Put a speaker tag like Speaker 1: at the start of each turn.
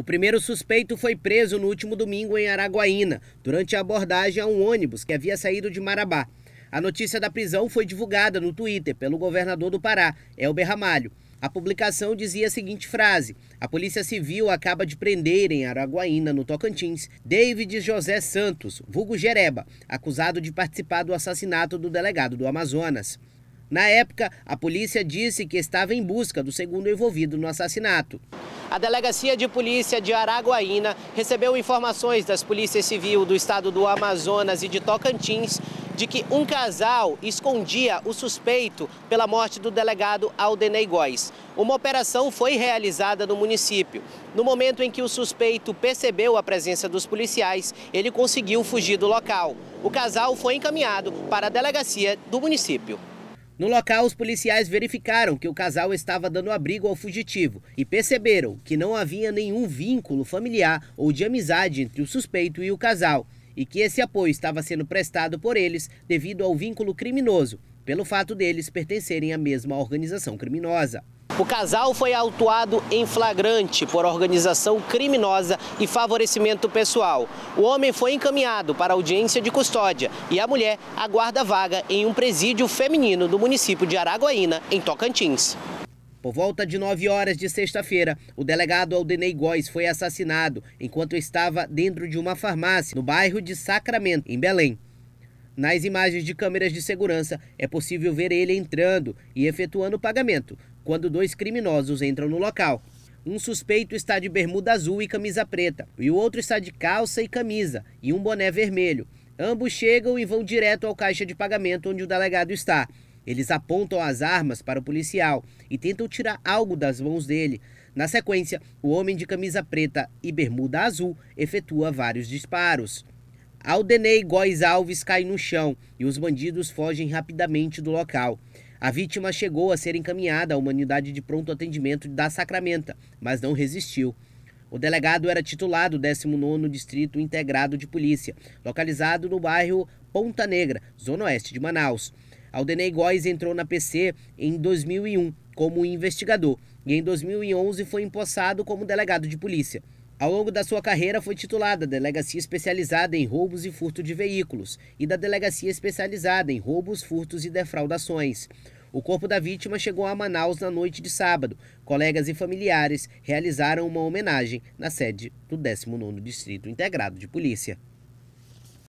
Speaker 1: O primeiro suspeito foi preso no último domingo em Araguaína, durante a abordagem a um ônibus que havia saído de Marabá. A notícia da prisão foi divulgada no Twitter pelo governador do Pará, Elber Ramalho. A publicação dizia a seguinte frase: A Polícia Civil acaba de prender em Araguaína, no Tocantins, David José Santos, vulgo Jereba, acusado de participar do assassinato do delegado do Amazonas. Na época, a polícia disse que estava em busca do segundo envolvido no assassinato. A Delegacia de Polícia de Araguaína recebeu informações das polícias civil do estado do Amazonas e de Tocantins de que um casal escondia o suspeito pela morte do delegado Aldenei Góes. Uma operação foi realizada no município. No momento em que o suspeito percebeu a presença dos policiais, ele conseguiu fugir do local. O casal foi encaminhado para a delegacia do município. No local, os policiais verificaram que o casal estava dando abrigo ao fugitivo e perceberam que não havia nenhum vínculo familiar ou de amizade entre o suspeito e o casal e que esse apoio estava sendo prestado por eles devido ao vínculo criminoso, pelo fato deles pertencerem à mesma organização criminosa. O casal foi autuado em flagrante por organização criminosa e favorecimento pessoal. O homem foi encaminhado para audiência de custódia e a mulher aguarda vaga em um presídio feminino do município de Araguaína, em Tocantins. Por volta de 9 horas de sexta-feira, o delegado Aldenei Góes foi assassinado enquanto estava dentro de uma farmácia no bairro de Sacramento, em Belém. Nas imagens de câmeras de segurança, é possível ver ele entrando e efetuando o pagamento, quando dois criminosos entram no local. Um suspeito está de bermuda azul e camisa preta, e o outro está de calça e camisa e um boné vermelho. Ambos chegam e vão direto ao caixa de pagamento onde o delegado está. Eles apontam as armas para o policial e tentam tirar algo das mãos dele. Na sequência, o homem de camisa preta e bermuda azul efetua vários disparos. Aldenei Góes Alves cai no chão e os bandidos fogem rapidamente do local. A vítima chegou a ser encaminhada à unidade de pronto atendimento da Sacramenta, mas não resistiu. O delegado era titular do 19º Distrito Integrado de Polícia, localizado no bairro Ponta Negra, zona oeste de Manaus. Aldenei Góes entrou na PC em 2001 como investigador e em 2011 foi empossado como delegado de polícia. Ao longo da sua carreira, foi titular da Delegacia Especializada em Roubos e Furto de Veículos e da Delegacia Especializada em Roubos, Furtos e Defraudações. O corpo da vítima chegou a Manaus na noite de sábado. Colegas e familiares realizaram uma homenagem na sede do 19º Distrito Integrado de Polícia.